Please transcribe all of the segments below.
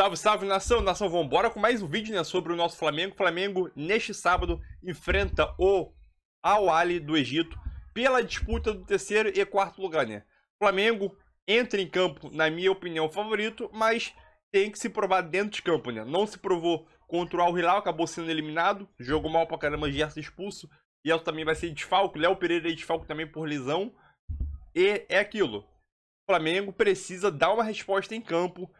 Salve, salve nação, nação, vambora com mais um vídeo né, sobre o nosso Flamengo. O Flamengo, neste sábado, enfrenta o Al do Egito pela disputa do terceiro e quarto lugar, né? Flamengo entra em campo, na minha opinião, favorito, mas tem que se provar dentro de campo, né? Não se provou contra o Al Hilal, acabou sendo eliminado, jogo mal pra caramba, Gerson expulso, e é ela também vai ser desfalco, Léo Pereira é desfalco também por lesão, e é aquilo. Flamengo precisa dar uma resposta em campo,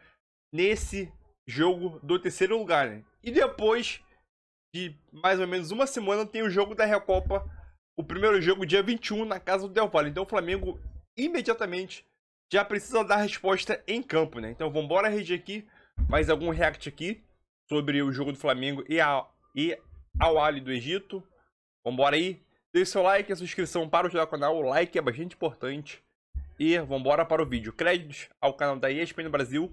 nesse jogo do terceiro lugar. Né? E depois de mais ou menos uma semana tem o jogo da Recopa, o primeiro jogo dia 21 na casa do Del Valle. Então o Flamengo imediatamente já precisa dar resposta em campo, né? Então vamos embora rede aqui, mais algum react aqui sobre o jogo do Flamengo e a e ao Ali do Egito. Vambora aí. Deixe seu like, a sua inscrição para o canal. O like é bastante importante. E vambora para o vídeo. Créditos ao canal da ESPN Brasil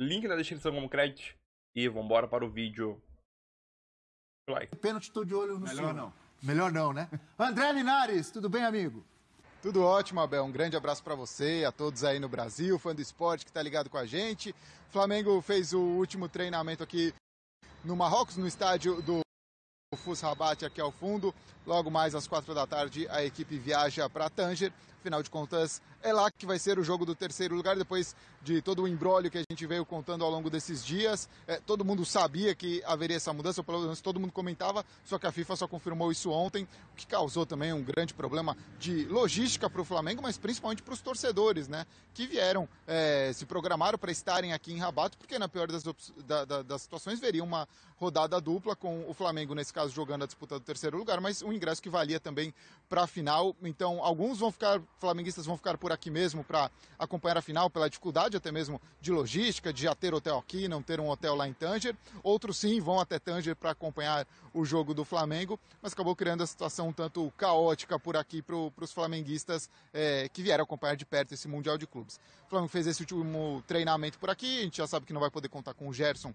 Link na descrição como crédito. E vambora para o vídeo. Like. Pênalti, tô de olho no Melhor não. Melhor não, né? André Linares, tudo bem, amigo? Tudo ótimo, Abel. Um grande abraço para você e a todos aí no Brasil, fã do esporte que está ligado com a gente. O Flamengo fez o último treinamento aqui no Marrocos, no estádio do Fus Rabat, aqui ao fundo. Logo mais às quatro da tarde, a equipe viaja para Tanger, Afinal de contas, é lá que vai ser o jogo do terceiro lugar, depois de todo o embrólio que a gente veio contando ao longo desses dias. É, todo mundo sabia que haveria essa mudança, ou pelo menos todo mundo comentava, só que a FIFA só confirmou isso ontem, o que causou também um grande problema de logística para o Flamengo, mas principalmente para os torcedores, né? Que vieram, é, se programaram para estarem aqui em Rabat, porque na pior das, da, da, das situações veria uma rodada dupla com o Flamengo, nesse caso, jogando a disputa do terceiro lugar, mas um ingresso que valia também para a final. Então, alguns vão ficar flamenguistas vão ficar por aqui mesmo para acompanhar a final pela dificuldade até mesmo de logística, de já ter hotel aqui, não ter um hotel lá em Tanger. Outros sim vão até Tanger para acompanhar o jogo do Flamengo, mas acabou criando a situação um tanto caótica por aqui para os flamenguistas é, que vieram acompanhar de perto esse Mundial de Clubes. O Flamengo fez esse último treinamento por aqui, a gente já sabe que não vai poder contar com o Gerson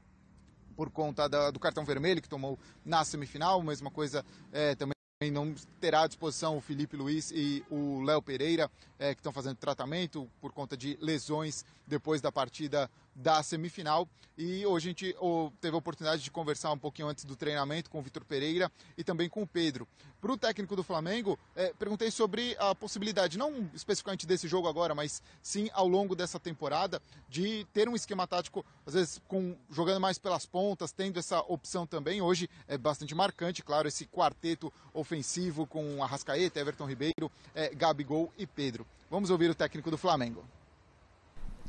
por conta da, do cartão vermelho que tomou na semifinal, mesma coisa é, também não terá à disposição o Felipe Luiz e o Léo Pereira, é, que estão fazendo tratamento por conta de lesões depois da partida da semifinal. E hoje a gente teve a oportunidade de conversar um pouquinho antes do treinamento com o Vitor Pereira e também com o Pedro. Para o técnico do Flamengo, é, perguntei sobre a possibilidade, não especificamente desse jogo agora, mas sim ao longo dessa temporada, de ter um esquema tático, às vezes com, jogando mais pelas pontas, tendo essa opção também. Hoje é bastante marcante, claro, esse quarteto ofensivo com Arrascaeta, Everton Ribeiro, é, Gabigol e Pedro. Vamos ouvir o técnico do Flamengo.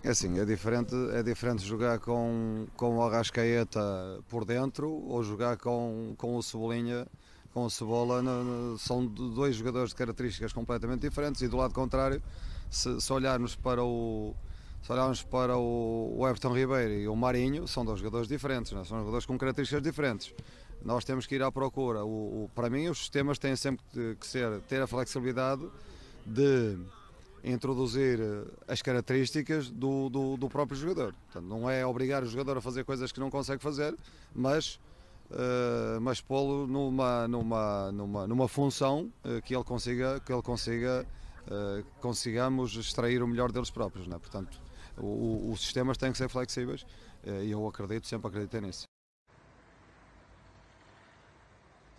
É assim, é diferente, é diferente jogar com, com o Arrascaeta por dentro ou jogar com, com o Cebolinha, com o Cebola. No, são dois jogadores de características completamente diferentes e do lado contrário, se, se olharmos para o. Se olharmos para o Everton Ribeiro e o Marinho, são dois jogadores diferentes, é? são jogadores com características diferentes. Nós temos que ir à procura. O, o, para mim, os sistemas têm sempre que ser, ter a flexibilidade de introduzir eh, as características do, do, do próprio jogador. Portanto, não é obrigar o jogador a fazer coisas que não consegue fazer, mas Uh, mas pô-lo numa, numa, numa, numa função uh, que ele consiga, que ele consiga uh, consigamos extrair o melhor deles próprios. Né? Portanto, os sistemas têm que ser flexíveis e eu acredito, sempre acreditei nisso.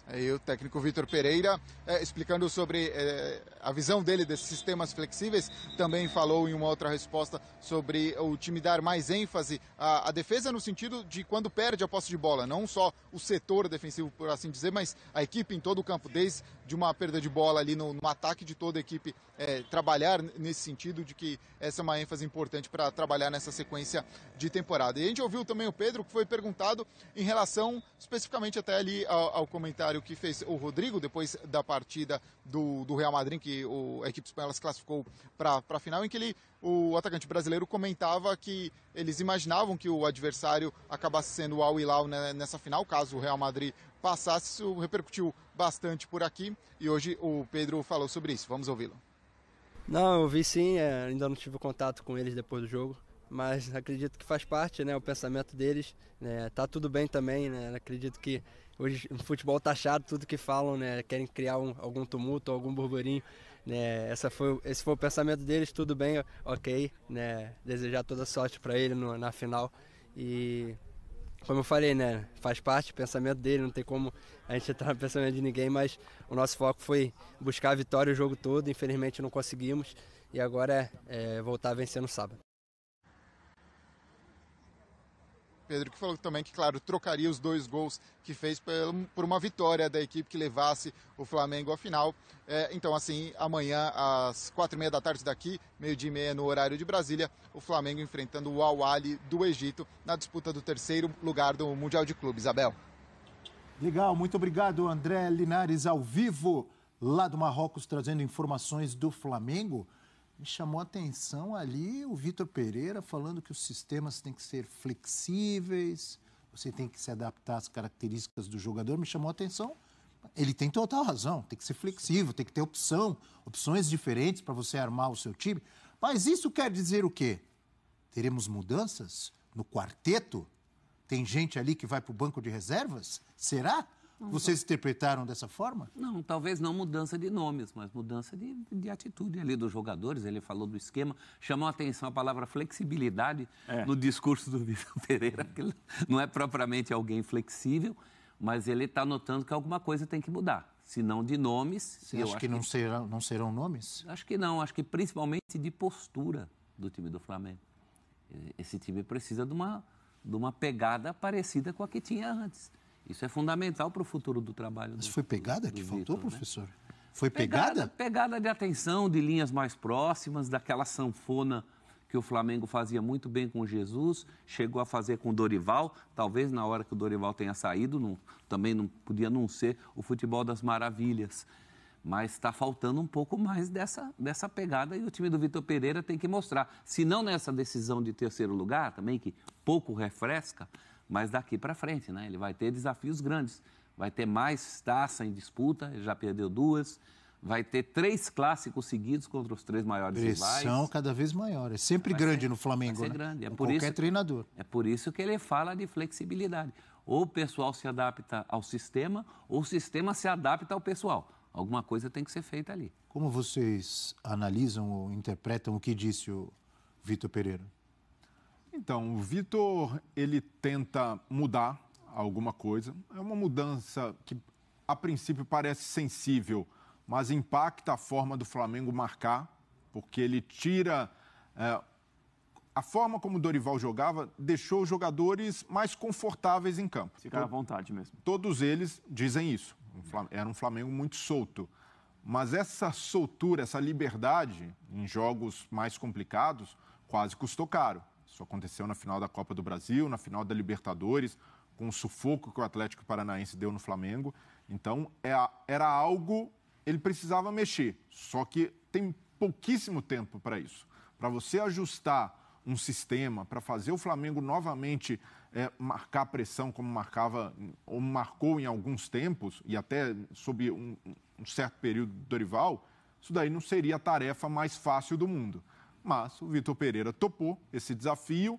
aí o técnico Vitor Pereira, é, explicando sobre é, a visão dele desses sistemas flexíveis, também falou em uma outra resposta sobre o time dar mais ênfase à, à, defesa no sentido de quando perde a posse de bola, não só o setor defensivo, por assim dizer, mas a equipe em todo o campo, desde de uma perda de bola ali no, no ataque de toda a equipe, é, trabalhar nesse sentido de que essa é uma ênfase importante para trabalhar nessa sequência de temporada. E a gente ouviu também o Pedro, que foi perguntado em relação especificamente até ali ao, ao comentário comentário que fez o Rodrigo depois da partida do, do Real Madrid, que o, a equipe espanhola se classificou para a final, em que ele, o atacante brasileiro comentava que eles imaginavam que o adversário acabasse sendo o Al Hilal nessa final, caso o Real Madrid passasse, isso repercutiu bastante por aqui e hoje o Pedro falou sobre isso. Vamos ouvi-lo. Não, eu vi sim, é, ainda não tive contato com eles depois do jogo, mas acredito que faz parte, né, o pensamento deles, né, tá tudo bem também, né, acredito que hoje o futebol tá chato tudo que falam, né? Querem criar um, algum tumulto, algum burburinho. Né, essa foi, esse foi o pensamento deles, tudo bem, ok. Né, desejar toda sorte para ele no, na final. E como eu falei, né? Faz parte do pensamento dele, não tem como a gente entrar no pensamento de ninguém, mas o nosso foco foi buscar a vitória o jogo todo, infelizmente não conseguimos. E agora é, é voltar a vencer no sábado. Pedro, que falou também que, claro, trocaria os dois gols que fez por uma vitória da equipe que levasse o Flamengo à final. É, então, assim, amanhã às quatro e meia da tarde daqui, meio-dia e meia no horário de Brasília, o Flamengo enfrentando o al do Egito na disputa do terceiro lugar do Mundial de Clubes. Isabel. Legal, muito obrigado, André Linares, ao vivo lá do Marrocos, trazendo informações do Flamengo me chamou a atenção ali o Vitor Pereira falando que os sistemas têm que ser flexíveis, você tem que se adaptar às características do jogador. Me chamou a atenção. Ele tem total razão, tem que ser flexível, tem que ter opção, opções diferentes para você armar o seu time. Mas isso quer dizer o quê? Teremos mudanças no quarteto? Tem gente ali que vai para o banco de reservas? Será? Não, Vocês interpretaram dessa forma? Não, talvez não mudança de nomes, mas mudança de, de atitude ali dos jogadores. Ele falou do esquema, chamou a atenção a palavra flexibilidade é. no discurso do Vitor Pereira, que não é propriamente alguém flexível, mas ele está notando que alguma coisa tem que mudar. Se não de nomes. Você acha que, não, Serão, não serão nomes? Acho que não, acho que principalmente de postura do time do Flamengo. Esse time precisa de uma, de uma pegada parecida com a que tinha antes. Isso é fundamental para o futuro do trabalho. Mas do, foi pegada do, do que faltou, né? professor? Foi pegada? pegada? Pegada de atenção de linhas mais próximas, daquela sanfona que o Flamengo fazia muito bem com Jesus, chegou a fazer com o Dorival. Talvez na hora que o Dorival tenha saído, não, também não podia não ser o futebol das maravilhas. Mas está faltando um pouco mais dessa, dessa pegada e o time do Vitor Pereira tem que mostrar. Se não nessa decisão de terceiro lugar, também que pouco refresca, mas daqui para frente, né? Ele vai ter desafios grandes. Vai ter mais taça em disputa, ele já perdeu duas. Vai ter três clássicos seguidos contra os três maiores Pressão rivais. cada vez maior. É sempre vai grande ser, no Flamengo. Vai ser né? grande. É por qualquer isso, treinador. É por isso que ele fala de flexibilidade. Ou o pessoal se adapta ao sistema, ou o sistema se adapta ao pessoal. Alguma coisa tem que ser feita ali. Como vocês analisam ou interpretam o que disse o Vitor Pereira? Então, o Vitor, ele tenta mudar alguma coisa. É uma mudança que, a princípio, parece sensível, mas impacta a forma do Flamengo marcar, porque ele tira. É, a forma como o Dorival jogava deixou os jogadores mais confortáveis em campo. Ficar à vontade mesmo. Todos eles dizem isso. Era um Flamengo muito solto. Mas essa soltura, essa liberdade em jogos mais complicados, quase custou caro. Isso aconteceu na final da Copa do Brasil, na final da Libertadores, com o sufoco que o Atlético Paranaense deu no Flamengo. Então, é era algo, ele precisava mexer, só que tem pouquíssimo tempo para isso. Para você ajustar um sistema, para fazer o Flamengo novamente é, marcar pressão como marcava ou marcou em alguns tempos, e até sob um, um certo período do Dorival, isso daí não seria a tarefa mais fácil do mundo mas o Vitor Pereira topou esse desafio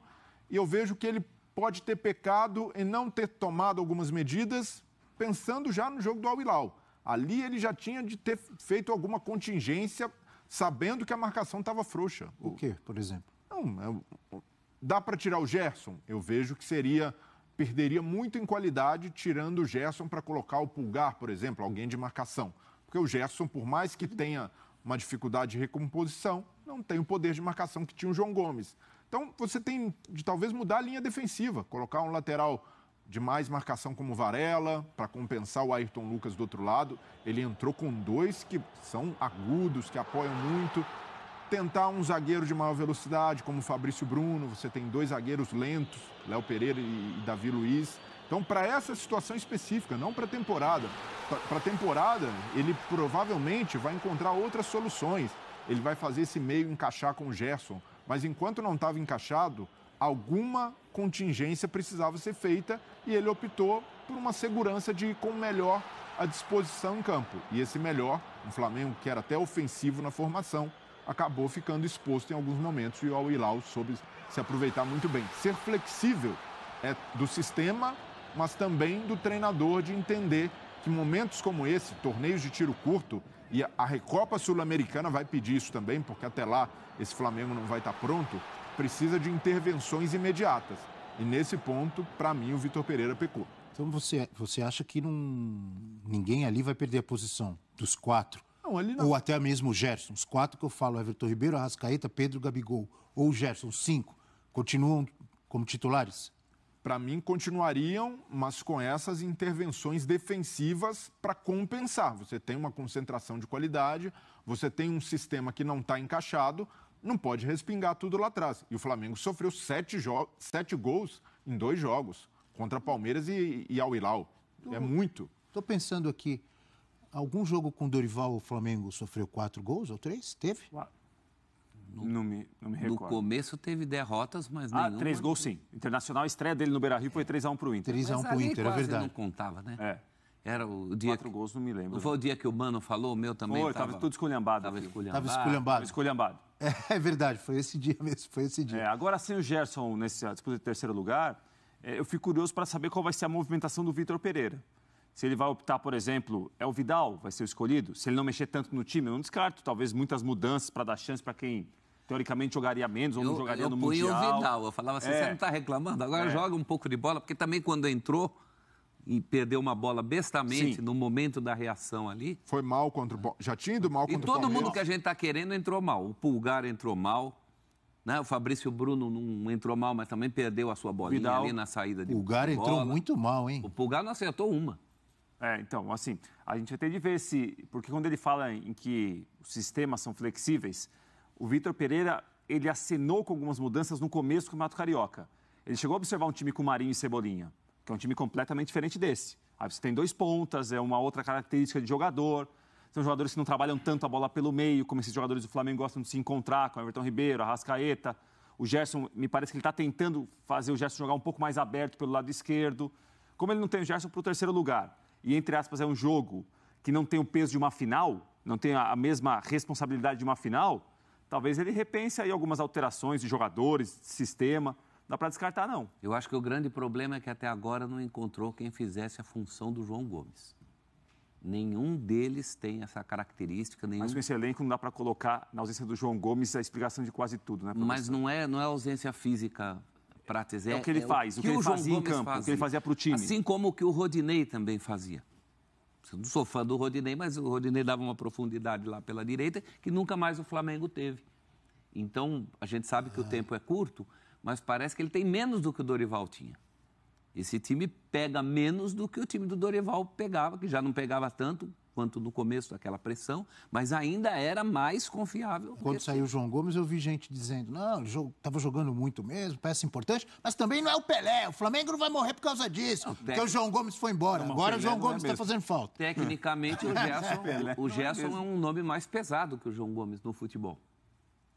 e eu vejo que ele pode ter pecado em não ter tomado algumas medidas pensando já no jogo do Al-Hilal. Ali ele já tinha de ter feito alguma contingência sabendo que a marcação estava frouxa. O quê, por exemplo? Não, eu... É dá para tirar o Gerson? Eu vejo que seria perderia muito em qualidade tirando o Gerson para colocar o Pulgar, por exemplo, alguém de marcação. Porque o Gerson, por mais que tenha uma dificuldade de recomposição, não tem o poder de marcação que tinha o João Gomes. Então você tem de talvez mudar a linha defensiva, colocar um lateral de mais marcação como Varela, para compensar o Ayrton Lucas do outro lado. Ele entrou com dois que são agudos, que apoiam muito. Tentar um zagueiro de maior velocidade, como Fabrício Bruno. Você tem dois zagueiros lentos, Léo Pereira e Davi Luiz. Então, para essa situação específica, não para a temporada. Para a temporada, ele provavelmente vai encontrar outras soluções ele vai fazer esse meio encaixar com o Gerson. Mas enquanto não estava encaixado, alguma contingência precisava ser feita e ele optou por uma segurança de ir com o melhor à disposição em campo. E esse melhor, um Flamengo que era até ofensivo na formação, acabou ficando exposto em alguns momentos e o Al-Hilal soube se aproveitar muito bem. Ser flexível é do sistema, mas também do treinador de entender que momentos como esse, torneios de tiro curto, e a Recopa Sul-Americana vai pedir isso também, porque até lá esse Flamengo não vai estar pronto, precisa de intervenções imediatas. E nesse ponto, para mim, o Vitor Pereira pecou. Então você, você acha que não, ninguém ali vai perder a posição dos quatro? Não, ali não. Ou até mesmo o Gerson. Os quatro que eu falo, Everton Ribeiro, Arrascaeta, Pedro Gabigol ou o Gerson, cinco, continuam como titulares? para mim, continuariam, mas com essas intervenções defensivas para compensar. Você tem uma concentração de qualidade, você tem um sistema que não está encaixado, não pode respingar tudo lá atrás. E o Flamengo sofreu sete, sete gols em dois jogos, contra Palmeiras e, e Hilal. é muito. Estou pensando aqui, algum jogo com Dorival o Flamengo sofreu quatro gols ou três? Teve? Quatro. No, não me, não me recordo. No começo teve derrotas, mas ah, três gols sim. Internacional, estreia dele no Beira-Rio foi 3x1 para o Inter. 3x1 para o Inter, é verdade. não contava, né? É. Era o dia Quatro que... gols, não me lembro. Foi o dia que o Mano falou, o meu também Foi, estava tudo esculhambado. Estava esculhambado. Estava esculhambado. esculhambado. É, é, verdade, foi esse dia mesmo, foi esse dia. É, agora, sem o Gerson nessa disputa de terceiro lugar, é, eu fico curioso para saber qual vai ser a movimentação do Vitor Pereira. Se ele vai optar, por exemplo, é o Vidal, vai ser o escolhido. Se ele não mexer tanto no time, eu não descarto. Talvez muitas mudanças para dar chance para quem teoricamente jogaria menos ou eu, não jogaria eu, no eu Mundial. Eu o Vidal, eu falava assim, é. você não está reclamando, agora é. joga um pouco de bola, porque também quando entrou e perdeu uma bola bestamente Sim. no momento da reação ali. Foi mal contra o Já tinha ido mal contra o E todo o mundo que a gente está querendo entrou mal. O Pulgar entrou mal. Né? O Fabrício Bruno não entrou mal, mas também perdeu a sua bolinha Vidal. ali na saída de. O Pulgar entrou muito mal, hein? O Pulgar não acertou uma. É, então, assim, a gente vai ter de ver se. Porque quando ele fala em que os sistemas são flexíveis, o Vitor Pereira ele acenou com algumas mudanças no começo com o Mato Carioca. Ele chegou a observar um time com Marinho e Cebolinha, que é um time completamente diferente desse. Aí você tem dois pontas, é uma outra característica de jogador. São jogadores que não trabalham tanto a bola pelo meio, como esses jogadores do Flamengo gostam de se encontrar, com Everton Ribeiro, Arrascaeta. O Gerson, me parece que ele está tentando fazer o Gerson jogar um pouco mais aberto pelo lado esquerdo. Como ele não tem o Gerson para o terceiro lugar, e entre aspas é um jogo que não tem o peso de uma final, não tem a mesma responsabilidade de uma final, talvez ele repense aí algumas alterações de jogadores, de sistema. Não dá para descartar, não. Eu acho que o grande problema é que até agora não encontrou quem fizesse a função do João Gomes. Nenhum deles tem essa característica. Nenhum... Mas com esse elenco não dá para colocar na ausência do João Gomes a explicação de quase tudo, né? Mas não é, não é ausência física, Prates. É, é o que ele é faz, o que, o que ele fazia em campo, fazia. o que ele fazia para o time. Assim como o que o Rodinei também fazia. Não sou fã do Rodinei, mas o Rodinei dava uma profundidade lá pela direita que nunca mais o Flamengo teve. Então, a gente sabe que o ah. tempo é curto, mas parece que ele tem menos do que o Dorival tinha. Esse time pega menos do que o time do Dorival pegava, que já não pegava tanto quanto no começo daquela pressão, mas ainda era mais confiável. Quando saiu o João Gomes, eu vi gente dizendo: não, estava jogando muito mesmo, peça importante, mas também não é o Pelé. O Flamengo não vai morrer por causa disso, não, porque o João Gomes foi embora. Não, Agora o João é Gomes está é fazendo falta. Tecnicamente, o é Gerson, o Gerson é, é um nome mais pesado que o João Gomes no futebol.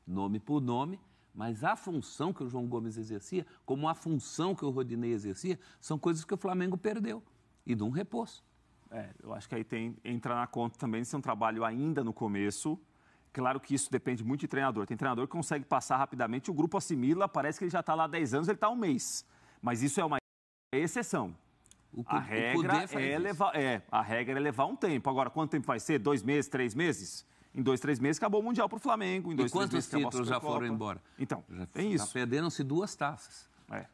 Nome por nome, mas a função que o João Gomes exercia, como a função que o Rodinei exercia, são coisas que o Flamengo perdeu e de um repouso. É, eu acho que aí tem, entra na conta também se é um trabalho ainda no começo. Claro que isso depende muito de treinador. Tem treinador que consegue passar rapidamente, o grupo assimila, parece que ele já está lá há 10 anos, ele está um mês. Mas isso é uma exceção. O, a regra é isso. levar, é, a regra é levar um tempo. Agora, quanto tempo vai ser? Dois meses, três meses? Em dois, três meses acabou o Mundial para o Flamengo. Em dois, e quantos três meses, títulos já foram embora? Então, já, tem tá isso. Tá Perderam-se duas taças. É.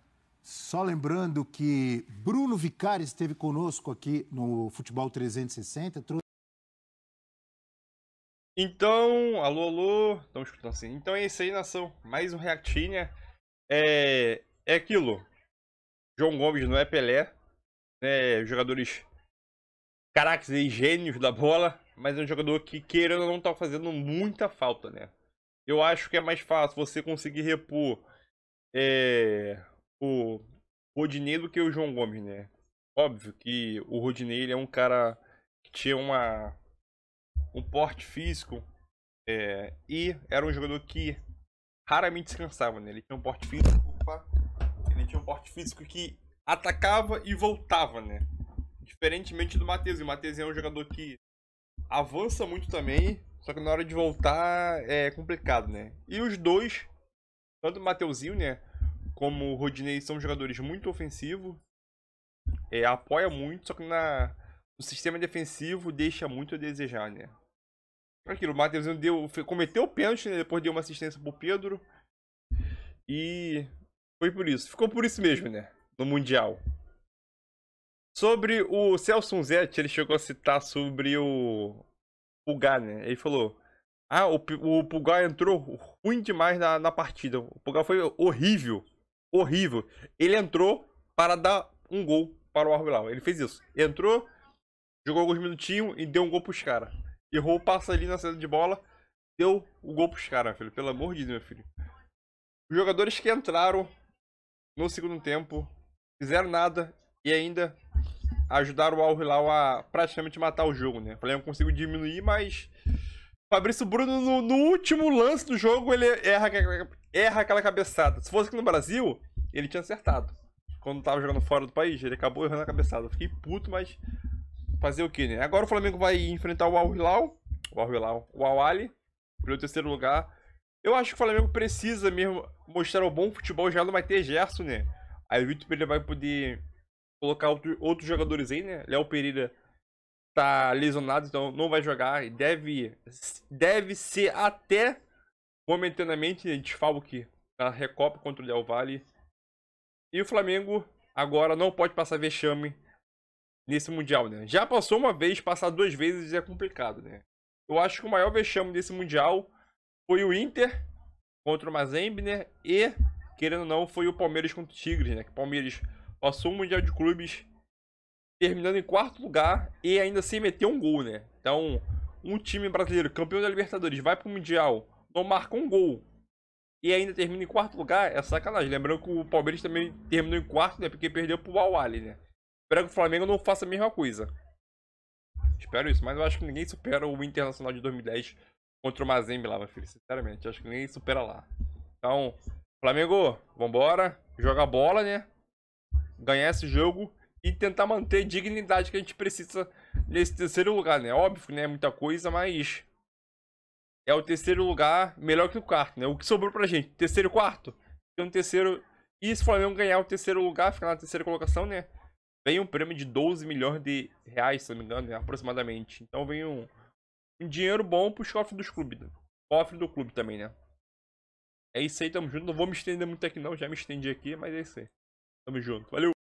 Só lembrando que Bruno Vicari esteve conosco aqui no Futebol 360. Trouxe... Então, alô, alô. Estamos escutando assim. Então é isso aí, nação. Mais um Reactinha. Né? É, é aquilo. João Gomes não é Pelé. É, jogadores caracas e gênios da bola. Mas é um jogador que, querendo não tá fazendo muita falta, né? Eu acho que é mais fácil você conseguir repor é, Rodinei do que o João Gomes, né? Óbvio que o Rodinei ele é um cara que tinha uma, um porte físico é, e era um jogador que raramente descansava, né? Ele tinha um porte físico, opa, ele tinha um porte físico que atacava e voltava, né? Diferentemente do Matheus, o Matheus é um jogador que avança muito também, só que na hora de voltar é complicado, né? E os dois, tanto o Mateuzinho, né? como o Rodinei são jogadores muito ofensivos, é, apoia muito, só que na, o sistema defensivo deixa muito a desejar, né? Aquilo, o Matheus deu, cometeu o pênalti, né? Depois deu uma assistência pro Pedro. E foi por isso. Ficou por isso mesmo, né? No Mundial. Sobre o Celso Zetti, ele chegou a citar sobre o Pulgar, né? Ele falou: Ah, o, o Pulgar entrou ruim demais na, na partida. O Pulgar foi horrível horrível. Ele entrou para dar um gol para o Arbelau. Ele fez isso. Entrou, jogou alguns minutinhos e deu um gol pros caras. Errou o passo ali na saída de bola, deu o um gol pros caras, filho. Pelo amor de Deus, meu filho. Os jogadores que entraram no segundo tempo fizeram nada e ainda ajudaram o al a praticamente matar o jogo, né? O Flamengo conseguiu diminuir, mas Fabrício Bruno, no, no, último lance do jogo, ele erra, erra aquela cabeçada. Se fosse aqui no Brasil, ele tinha acertado. Quando tava jogando fora do país, ele acabou errando a cabeçada. fiquei puto, mas fazer o que, né? Agora o Flamengo vai enfrentar o Al Hilal, o Al Hilal, o Al Ali, pelo terceiro lugar. Eu acho que o Flamengo precisa mesmo mostrar o bom futebol, já não vai ter Gerson, né? Aí o Vitor Pereira vai poder colocar outro, outros jogadores aí, né? Léo Pereira tá lesionado, então não vai jogar e deve, deve ser até momentaneamente desfalque a Recopa contra o Del Valle. E o Flamengo agora não pode passar vexame nesse Mundial, né? Já passou uma vez, passar duas vezes é complicado, né? Eu acho que o maior vexame desse Mundial foi o Inter contra o Mazembe, né? E, querendo ou não, foi o Palmeiras contra o Tigres, né? Que o Palmeiras passou um Mundial de Clubes terminando em quarto lugar e ainda sem meter um gol, né? Então, um time brasileiro, campeão da Libertadores, vai pro Mundial, não marca um gol e ainda termina em quarto lugar, é sacanagem. Lembrando que o Palmeiras também terminou em quarto, né? Porque perdeu pro Awali, né? Espero que o Flamengo não faça a mesma coisa. Espero isso, mas eu acho que ninguém supera o Internacional de 2010 contra o Mazembe lá, meu filho. Sinceramente, acho que ninguém supera lá. Então, Flamengo, vambora. Joga bola, né? Ganhar esse jogo e tentar manter a dignidade que a gente precisa nesse terceiro lugar, né? Óbvio, né? Muita coisa, mas é o terceiro lugar melhor que o quarto, né? O que sobrou pra gente? Terceiro, quarto? Tem um terceiro. E se o Flamengo ganhar o terceiro lugar, ficar na terceira colocação, né? Vem um prêmio de 12 milhões de reais, se não me engano, né? aproximadamente. Então vem um, um dinheiro bom pro cofre dos clubes. Né? Cofre do clube também, né? É isso aí, tamo junto. Não vou me estender muito aqui não, já me estendi aqui, mas é isso aí. Tamo junto. Valeu!